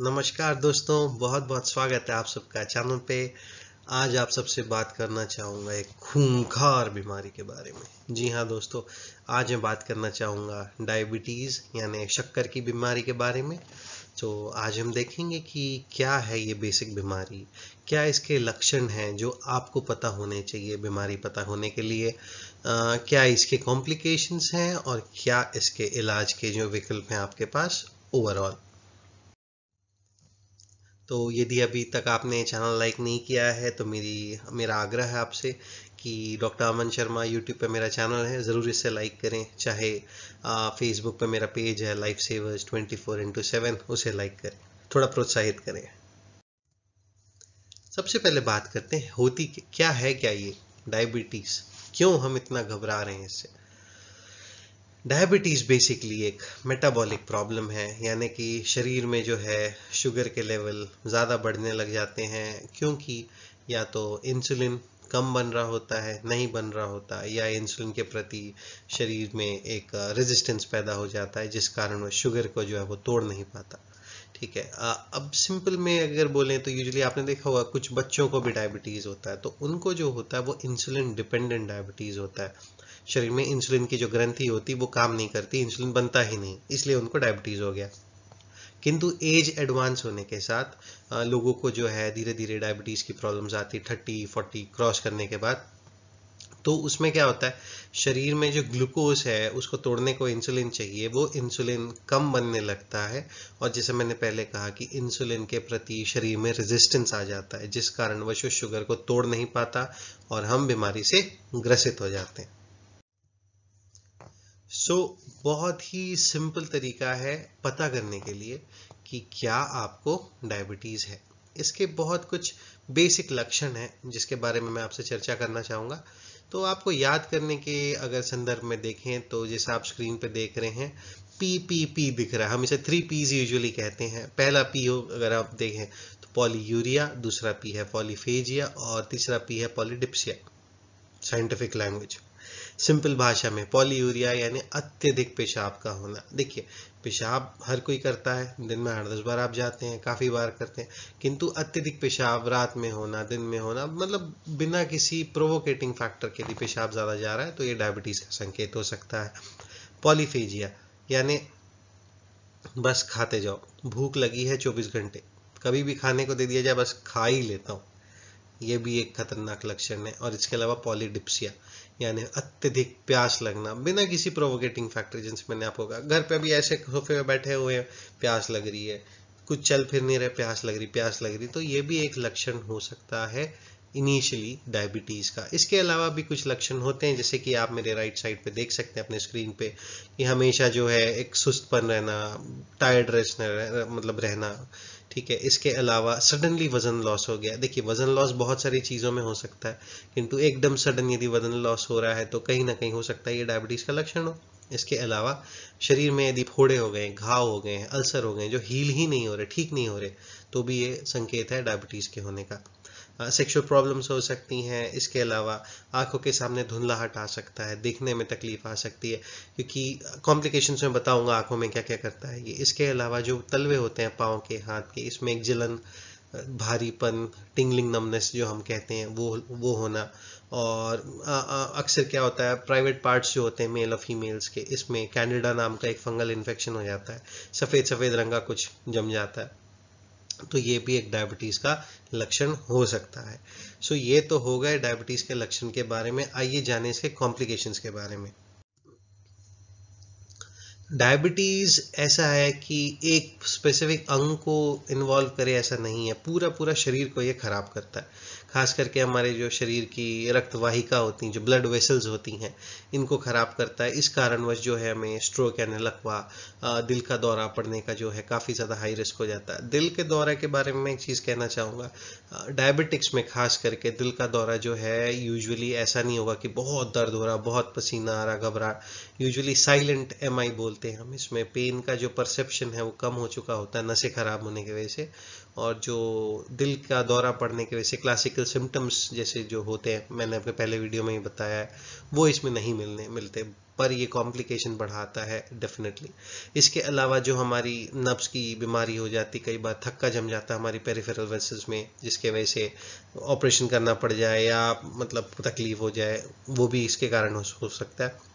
नमस्कार दोस्तों बहुत बहुत स्वागत है आप सबका चैनल पे आज आप सबसे बात करना चाहूँगा एक खूंखार बीमारी के बारे में जी हाँ दोस्तों आज मैं बात करना चाहूँगा डायबिटीज़ यानी शक्कर की बीमारी के बारे में तो आज हम देखेंगे कि क्या है ये बेसिक बीमारी क्या इसके लक्षण हैं जो आपको पता होने चाहिए बीमारी पता होने के लिए आ, क्या इसके कॉम्प्लिकेशंस हैं और क्या इसके इलाज के जो विकल्प हैं आपके पास ओवरऑल तो यदि अभी तक आपने चैनल लाइक नहीं किया है तो मेरी मेरा आग्रह है आपसे कि डॉक्टर अमन शर्मा यूट्यूब पर मेरा चैनल है ज़रूर इसे लाइक करें चाहे फेसबुक पर मेरा पेज है life savers twenty four into seven उसे लाइक करें थोड़ा प्रोत्साहित करें सबसे पहले बात करते हैं होती क्या है क्या ये डायबिटीज़ क्यों हम इतना घबरा रहे हैं इससे डायबिटीज़ बेसिकली एक मेटाबॉलिक प्रॉब्लम है यानी कि शरीर में जो है शुगर के लेवल ज़्यादा बढ़ने लग जाते हैं क्योंकि या तो इंसुलिन कम बन रहा होता है नहीं बन रहा होता या इंसुलिन के प्रति शरीर में एक रेजिस्टेंस पैदा हो जाता है जिस कारण वो शुगर को जो है वो तोड़ नहीं पाता ठीक है अब सिंपल में अगर बोलें तो यूजुअली आपने देखा होगा कुछ बच्चों को भी डायबिटीज़ होता है तो उनको जो होता है वो इंसुलिन डिपेंडेंट डायबिटीज़ होता है शरीर में इंसुलिन की जो ग्रंथि होती वो काम नहीं करती इंसुलिन बनता ही नहीं इसलिए उनको डायबिटीज़ हो गया किंतु एज एडवांस होने के साथ लोगों को जो है धीरे धीरे डायबिटीज़ की प्रॉब्लम्स आती थर्टी फोर्टी क्रॉस करने के बाद तो उसमें क्या होता है शरीर में जो ग्लूकोज है उसको तोड़ने को इंसुलिन चाहिए वो इंसुलिन कम बनने लगता है और जैसे मैंने पहले कहा कि इंसुलिन के प्रति शरीर में रेजिस्टेंस आ जाता है जिस कारण कारणवश शुगर को तोड़ नहीं पाता और हम बीमारी से ग्रसित हो जाते हैं सो so, बहुत ही सिंपल तरीका है पता करने के लिए कि क्या आपको डायबिटीज़ है इसके बहुत कुछ बेसिक लक्षण हैं जिसके बारे में मैं आपसे चर्चा करना चाहूँगा तो आपको याद करने के अगर संदर्भ में देखें तो जैसे आप स्क्रीन पर देख रहे हैं पी पी पी दिख रहा है हम इसे थ्री पीज यूजुअली कहते हैं पहला पी हो अगर आप देखें तो पॉलीयूरिया दूसरा पी है पॉलीफेजिया और तीसरा पी है पॉलीडिप्सिया साइंटिफिक लैंग्वेज सिंपल भाषा में पॉलीयूरिया यानी अत्यधिक पेशाब का होना देखिए पेशाब हर कोई करता है दिन में आठ दस बार आप जाते हैं काफ़ी बार करते हैं किंतु अत्यधिक पेशाब रात में होना दिन में होना मतलब बिना किसी प्रोवोकेटिंग फैक्टर के यदि पेशाब ज़्यादा जा रहा है तो ये डायबिटीज़ का संकेत हो सकता है पॉलीफेजिया यानी बस खाते जाओ भूख लगी है चौबीस घंटे कभी भी खाने को दे दिया जाए बस खा ही लेता हूँ ये भी एक खतरनाक लक्षण है और इसके अलावा पॉलीडिप्सिया यानी अत्यधिक प्यास लगना बिना किसी प्रोवोकेटिंग फैक्टर जिनसे मैंने आपको कहा घर पे भी ऐसे सोफे में बैठे हुए हैं प्यास लग रही है कुछ चल फिर नहीं रहे प्यास लग रही प्यास लग रही तो ये भी एक लक्षण हो सकता है इनिशियली डायबिटीज़ का इसके अलावा भी कुछ लक्षण होते हैं जैसे कि आप मेरे राइट साइड पे देख सकते हैं अपने स्क्रीन पे कि हमेशा जो है एक सुस्तपन रहना टायर्ड रहना मतलब रहना ठीक है इसके अलावा सडनली वजन लॉस हो गया देखिए वजन लॉस बहुत सारी चीज़ों में हो सकता है किंतु एकदम सडन यदि वजन लॉस हो रहा है तो कहीं ना कहीं हो सकता है ये डायबिटीज़ का लक्षण हो इसके अलावा शरीर में यदि फोड़े हो गए घाव हो गए अल्सर हो गए जो हील ही नहीं हो रहे ठीक नहीं हो रहे तो भी ये संकेत है डायबिटीज़ के होने का सेक्सुअल हाँ, प्रॉब्लम्स हो सकती हैं इसके अलावा आंखों के सामने धुंधलाहट आ सकता है देखने में तकलीफ आ सकती है क्योंकि कॉम्प्लिकेशंस में बताऊंगा आंखों में क्या क्या करता है ये इसके अलावा जो तलवे होते हैं पाँव के हाथ के इसमें एक जलन भारीपन टिंगलिंग नमनेस जो हम कहते हैं वो वो होना और अक्सर क्या होता है प्राइवेट पार्ट्स जो होते हैं मेल और फीमेल्स के इसमें कैंडिडा नाम का एक फंगल इन्फेक्शन हो जाता है सफ़ेद सफ़ेद रंग का कुछ जम जाता है तो ये भी एक डायबिटीज़ का लक्षण हो सकता है सो ये तो हो गए डायबिटीज़ के लक्षण के बारे में आइए जाने इसके कॉम्प्लिकेशंस के बारे में डायबिटीज़ ऐसा है कि एक स्पेसिफिक अंग को इन्वॉल्व करे ऐसा नहीं है पूरा पूरा शरीर को ये ख़राब करता है खास करके हमारे जो शरीर की रक्तवाहिका होती हैं जो ब्लड वेसल्स होती हैं इनको ख़राब करता है इस कारणवश जो है हमें स्ट्रोक यानी लकवा दिल का दौरा पड़ने का जो है काफ़ी ज़्यादा हाई रिस्क हो जाता है दिल के दौरे के बारे में मैं एक चीज़ कहना चाहूँगा डायबिटिक्स में खास करके दिल का दौरा जो है यूजली ऐसा नहीं होगा कि बहुत दर्द हो रहा बहुत पसीना आ रहा घबरा यूजली साइलेंट एम बोलते हैं हम इसमें पेन का जो परसेप्शन है वो कम हो चुका होता है नशे ख़राब होने की वजह से और जो दिल का दौरा पड़ने के वैसे क्लासिकल सिम्टम्स जैसे जो होते हैं मैंने अपने पहले वीडियो में ही बताया है वो इसमें नहीं मिलने मिलते पर ये कॉम्प्लिकेशन बढ़ाता है डेफिनेटली इसके अलावा जो हमारी नब्स की बीमारी हो जाती कई बार थक्का जम जाता है हमारी पेरिफेरल वेसल्स में जिसके वजह से ऑपरेशन करना पड़ जाए या मतलब तकलीफ हो जाए वो भी इसके कारण हो सकता है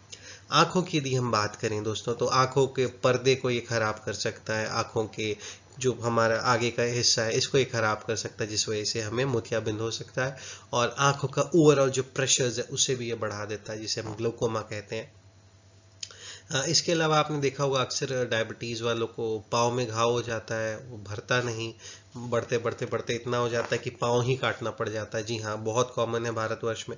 आँखों की यदि हम बात करें दोस्तों तो आँखों के पर्दे को ये ख़राब कर सकता है आँखों के जो हमारा आगे का हिस्सा है इसको ये ख़राब कर सकता है जिस वजह से हमें मोतियाबिंद हो सकता है और आंखों का ओवरऑल जो प्रेशर्स है उसे भी ये बढ़ा देता है जिसे हम ग्लोकोमा कहते हैं इसके अलावा आपने देखा होगा अक्सर डायबिटीज़ वालों को पाँव में घाव हो जाता है वो भरता नहीं बढ़ते बढ़ते बढ़ते इतना हो जाता है कि पाँव ही काटना पड़ जाता है जी हाँ बहुत कॉमन है भारतवर्ष में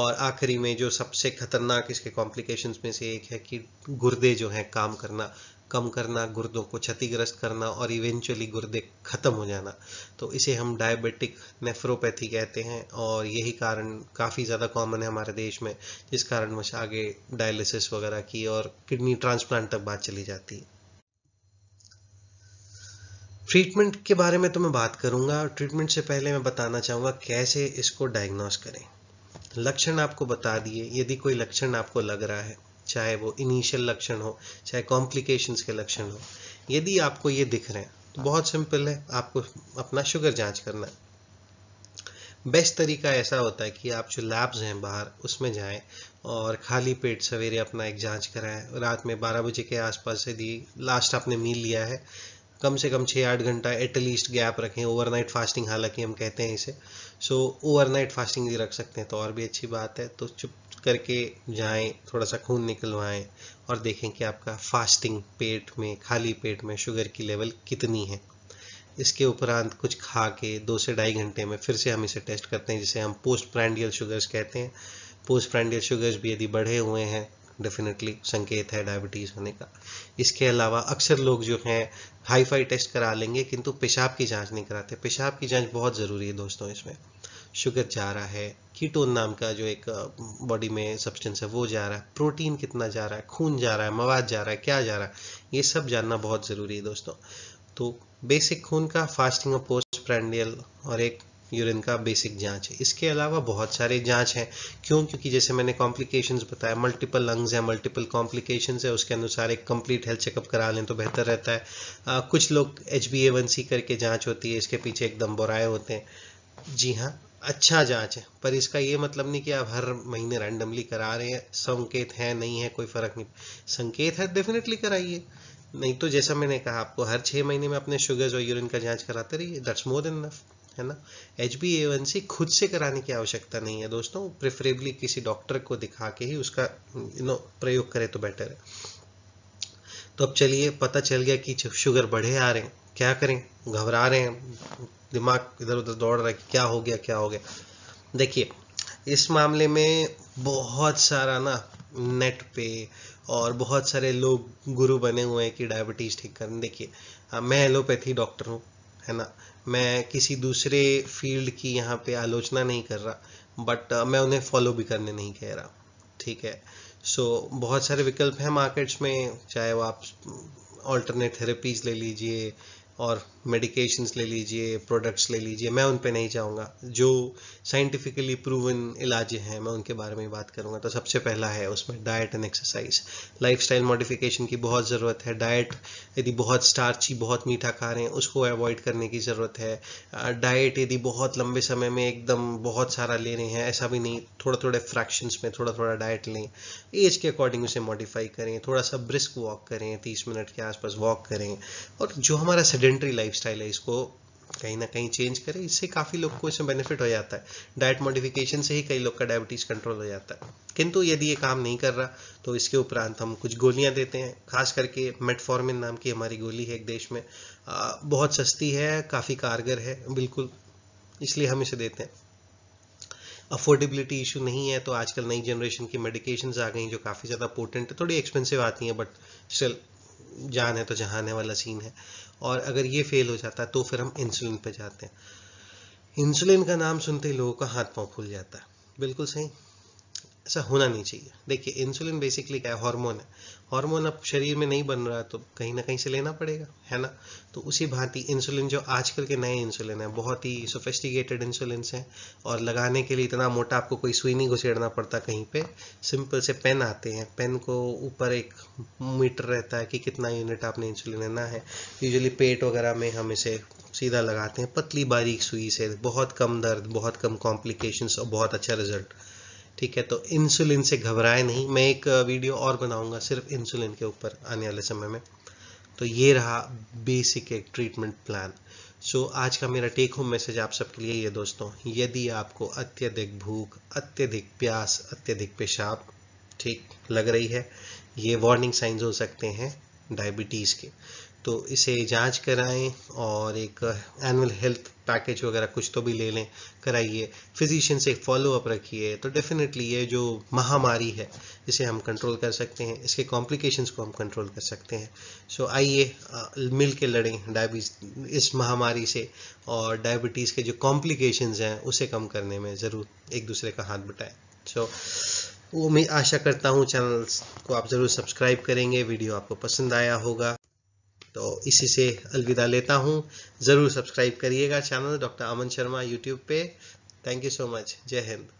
और आखिरी में जो सबसे खतरनाक इसके कॉम्प्लिकेशंस में से एक है कि गुर्दे जो हैं काम करना कम करना गुर्दों को क्षतिग्रस्त करना और इवेंचुअली गुर्दे ख़त्म हो जाना तो इसे हम डायबिटिक नेफ्रोपैथी कहते हैं और यही कारण काफ़ी ज़्यादा कॉमन है हमारे देश में जिस कारणवश आगे डायलिसिस वगैरह की और किडनी ट्रांसप्लांट तक बात चली जाती है ट्रीटमेंट के बारे में तो मैं बात करूंगा ट्रीटमेंट से पहले मैं बताना चाहूँगा कैसे इसको डायग्नोस करें लक्षण आपको बता दिए यदि कोई लक्षण आपको लग रहा है चाहे वो इनिशियल लक्षण हो चाहे कॉम्प्लिकेशंस के लक्षण हो यदि आपको ये दिख रहे हैं तो बहुत सिंपल है आपको अपना शुगर जांच करना है बेस्ट तरीका ऐसा होता है कि आप जो लैब्स हैं बाहर उसमें जाएं और खाली पेट सवेरे अपना एक जांच कराएं रात में 12 बजे के आसपास यदि लास्ट आपने मील लिया है कम से कम 6 आठ घंटा एटलीस्ट गैप रखें ओवरनाइट फास्टिंग हालांकि हम कहते हैं इसे सो ओवरनाइट फास्टिंग भी रख सकते हैं तो और भी अच्छी बात है तो चुप करके जाएं थोड़ा सा खून निकलवाएं और देखें कि आपका फास्टिंग पेट में खाली पेट में शुगर की लेवल कितनी है इसके उपरांत कुछ खा के दो से ढाई घंटे में फिर से हम इसे टेस्ट करते हैं जिसे हम पोस्ट प्रांडियल शुगर्स कहते हैं पोस्ट प्रांडियल शुगर्स भी यदि बढ़े हुए हैं डेफिनेटली संकेत है डायबिटीज़ होने का इसके अलावा अक्सर लोग जो हैं हाई फाई टेस्ट करा लेंगे किंतु पेशाब की जांच नहीं कराते पेशाब की जांच बहुत ज़रूरी है दोस्तों इसमें शुगर जा रहा है कीटोन नाम का जो एक बॉडी में सब्सटेंस है वो जा रहा है प्रोटीन कितना जा रहा है खून जा रहा है मवाद जा रहा है क्या जा रहा है ये सब जानना बहुत ज़रूरी है दोस्तों तो बेसिक खून का फास्टिंग और पोस्ट प्रैंडियल और एक यूरिन का बेसिक जांच है इसके अलावा बहुत सारे जांच हैं क्यों क्योंकि जैसे मैंने कॉम्प्लिकेशंस बताया मल्टीपल लंग्स हैं मल्टीपल कॉम्प्लिकेशंस है उसके अनुसार एक कंप्लीट हेल्थ चेकअप करा लें तो बेहतर रहता है आ, कुछ लोग H B A one C करके जाँच होती है इसके पीछे एकदम बुराए होते हैं जी हाँ अच्छा जांच है पर इसका ये मतलब नहीं कि आप हर महीने रैंडमली करा रहे हैं संकेत है नहीं है कोई फर्क नहीं संकेत है डेफिनेटली कराइए नहीं तो जैसा मैंने कहा आपको हर छः महीने में अपने शुगर्स और यूरिन का जांच कराते रहिए दैट्स मोर देन नफ है ना H B A one C खुद से कराने की आवश्यकता नहीं है दोस्तों प्रेफरेबली किसी डॉक्टर को दिखा के ही उसका यू नो प्रयोग करें तो बेटर है तो अब चलिए पता चल गया कि शुगर बढ़े आ रहे हैं क्या करें घबरा रहे हैं दिमाग इधर उधर दौड़ रहा है कि क्या हो गया क्या हो गया देखिए इस मामले में बहुत सारा ना नेट पे और बहुत सारे लोग गुरु बने हुए हैं कि डायबिटीज़ ठीक करने देखिए हाँ, मैं एलोपैथी डॉक्टर हूँ है ना मैं किसी दूसरे फील्ड की यहाँ पे आलोचना नहीं कर रहा बट मैं उन्हें फॉलो भी करने नहीं कह रहा ठीक है सो so, बहुत सारे विकल्प हैं मार्केट्स में चाहे वो आप ऑल्टरनेट थेरेपीज ले लीजिए और मेडिकेशंस ले लीजिए प्रोडक्ट्स ले लीजिए मैं उन पे नहीं जाऊँगा जो साइंटिफिकली प्रूवन इलाज हैं मैं उनके बारे में बात करूँगा तो सबसे पहला है उसमें diet and exercise lifestyle modification की बहुत ज़रूरत है डाइट यदि बहुत स्टार्ची बहुत मीठा खा रहे हैं उसको अवॉइड करने की ज़रूरत है डाइट यदि बहुत लंबे समय में एकदम बहुत सारा ले रहे हैं ऐसा भी नहीं थोड़ा थोड़े फ्रैक्शंस में थोड़ा थोड़ा डाइट लें एज के अकॉर्डिंग उसे मॉडिफाई करें थोड़ा सा ब्रिस्क वॉक करें तीस मिनट के आसपास वॉक करें और जो हमारा सेडेंट्री लाइफ है इसको कहीं ना कहीं चेंज करें इससे काफ़ी लोग को इसमें बेनिफिट हो जाता है डाइट मॉडिफिकेशन से ही कई लोग का डायबिटीज़ कंट्रोल हो जाता है किंतु यदि ये काम नहीं कर रहा तो इसके उपरांत हम कुछ गोलियां देते हैं खास करके मेटफॉर्मिन नाम की हमारी गोली है एक देश में आ, बहुत सस्ती है काफ़ी कारगर है बिल्कुल इसलिए हम इसे देते हैं अफोर्डेबिलिटी इशू नहीं है तो आजकल नई जनरेशन की मेडिकेशंस आ गई जो काफ़ी ज़्यादा पोर्टेंट है थोड़ी एक्सपेंसिव आती हैं बट स्टिल जान है तो जहान है वाला सीन है और अगर ये फेल हो जाता है तो फिर हम इंसुलिन पे जाते हैं इंसुलिन का नाम सुनते ही लोगों का हाथ पाँव फूल जाता है बिल्कुल सही ऐसा होना नहीं चाहिए देखिए इंसुलिन बेसिकली क्या है हार्मोन है हार्मोन अब शरीर में नहीं बन रहा तो कहीं ना कहीं से लेना पड़ेगा है ना तो उसी भांति इंसुलिन जो आजकल के नए इंसुलिन है बहुत ही सोफेस्टिकेटेड इंसुलिन हैं और लगाने के लिए इतना मोटा आपको कोई सुई नहीं घुसेड़ना पड़ता कहीं पे सिंपल से पेन आते हैं पेन को ऊपर एक मीटर रहता है कि कितना यूनिट आपने इंसुलिन लेना है यूजली पेट वगैरह में हम इसे सीधा लगाते हैं पतली बारीक सुई से बहुत कम दर्द बहुत कम कॉम्प्लिकेशन और बहुत अच्छा रिजल्ट ठीक है तो इंसुलिन से घबराए नहीं मैं एक वीडियो और बनाऊंगा सिर्फ इंसुलिन के ऊपर आने वाले समय में तो ये रहा बेसिक एक ट्रीटमेंट प्लान सो so, आज का मेरा टेक होम मैसेज आप सबके लिए ये दोस्तों यदि आपको अत्यधिक भूख अत्यधिक प्यास अत्यधिक पेशाब ठीक लग रही है ये वार्निंग साइंस हो सकते हैं डायबिटीज़ के तो इसे जांच कराएं और एक एनुअल हेल्थ पैकेज वगैरह कुछ तो भी ले लें कराइए फिजिशियन से फॉलोअप रखिए तो डेफिनेटली ये जो महामारी है इसे हम कंट्रोल कर सकते हैं इसके कॉम्प्लिकेशंस को हम कंट्रोल कर सकते हैं सो so, आइए मिल के लड़ें डायबिटीज इस महामारी से और डायबिटीज़ के जो कॉम्प्लिकेशन हैं उसे कम करने में ज़रूर एक दूसरे का हाथ बटाएँ सो so, वो मैं आशा करता हूँ चैनल को आप ज़रूर सब्सक्राइब करेंगे वीडियो आपको पसंद आया होगा तो इसी से अलविदा लेता हूँ ज़रूर सब्सक्राइब करिएगा channel doctor Aman Sharma YouTube पे थैंक यू सो मच जय हिंद